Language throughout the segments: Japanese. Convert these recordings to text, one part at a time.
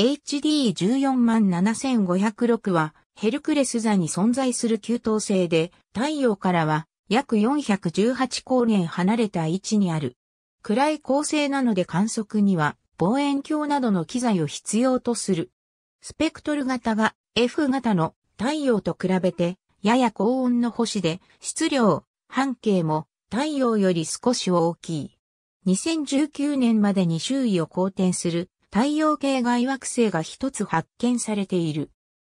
HD147,506 はヘルクレス座に存在する給湯星で太陽からは約418光年離れた位置にある。暗い恒星なので観測には望遠鏡などの機材を必要とする。スペクトル型が F 型の太陽と比べてやや高温の星で質量、半径も太陽より少し大きい。2019年までに周囲を公転する太陽系外惑星が一つ発見されている。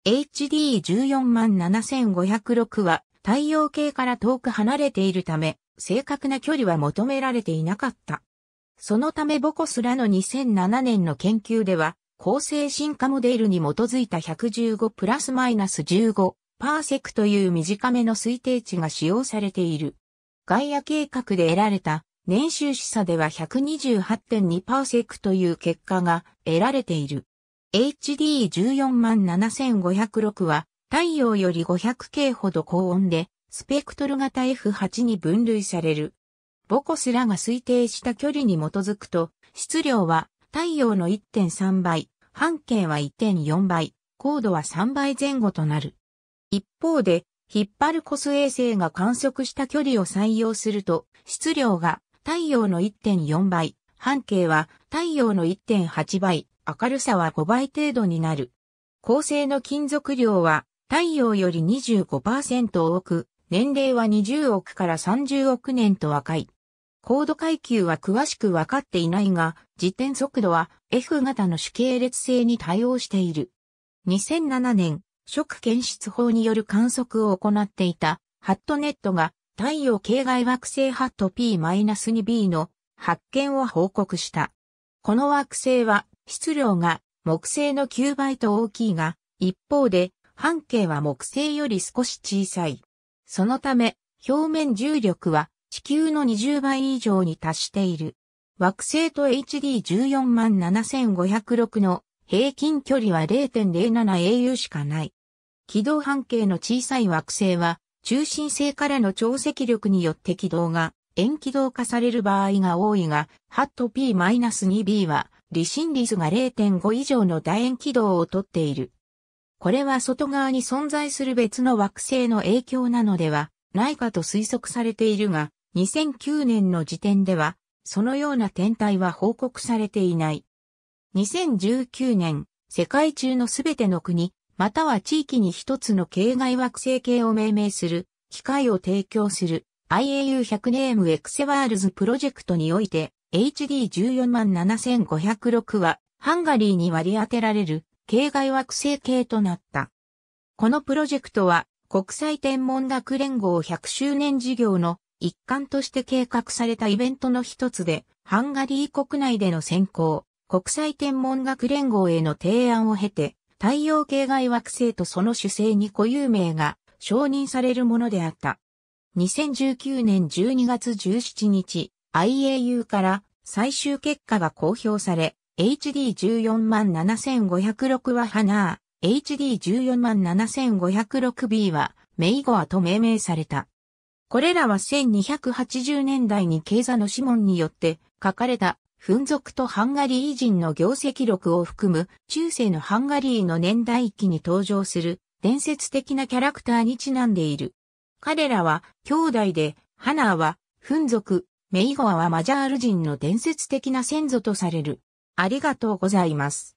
HD147,506 は太陽系から遠く離れているため、正確な距離は求められていなかった。そのためボコスらの2007年の研究では、高性進化モデルに基づいた115プラスマイナス15パーセクという短めの推定値が使用されている。ガイア計画で得られた年収試査では128.2パーセクという結果が得られている。HD14 万7506は太陽より 500K ほど高温でスペクトル型 F8 に分類される。ボコスらが推定した距離に基づくと質量は太陽の1.3倍、半径は1.4倍、高度は3倍前後となる。一方で、引っ張るコス衛星が観測した距離を採用すると、質量が太陽の1.4倍、半径は太陽の1.8倍、明るさは5倍程度になる。恒星の金属量は太陽より25%多く、年齢は20億から30億年と若い。高度階級は詳しく分かっていないが、自転速度は F 型の主系列性に対応している。2007年、食検出法による観測を行っていたハットネットが太陽系外惑星ハット P-2b の発見を報告した。この惑星は質量が木星の9倍と大きいが、一方で半径は木星より少し小さい。そのため表面重力は地球の20倍以上に達している。惑星と HD14 万7506の平均距離は 0.07au しかない。軌道半径の小さい惑星は中心性からの超積力によって軌道が円軌道化される場合が多いが、ハット P-2B は、離心率が0.5以上の楕円軌道をとっている。これは外側に存在する別の惑星の影響なのではないかと推測されているが、2009年の時点では、そのような天体は報告されていない。2019年、世界中のすべての国、または地域に一つの境外惑星系を命名する、機会を提供する IAU100 ネームエクセワールズプロジェクトにおいて HD147,506 はハンガリーに割り当てられる境外惑星系となった。このプロジェクトは国際天文学連合100周年事業の一環として計画されたイベントの一つで、ハンガリー国内での選考、国際天文学連合への提案を経て、太陽系外惑星とその主星に固有名が承認されるものであった。2019年12月17日、IAU から最終結果が公表され、HD147,506 はハナー、HD147,506B はメイゴアと命名された。これらは1280年代に経済の指紋によって書かれたン族とハンガリー人の業績録を含む中世のハンガリーの年代記に登場する伝説的なキャラクターにちなんでいる。彼らは兄弟で、ハナーはン族、メイゴアはマジャール人の伝説的な先祖とされる。ありがとうございます。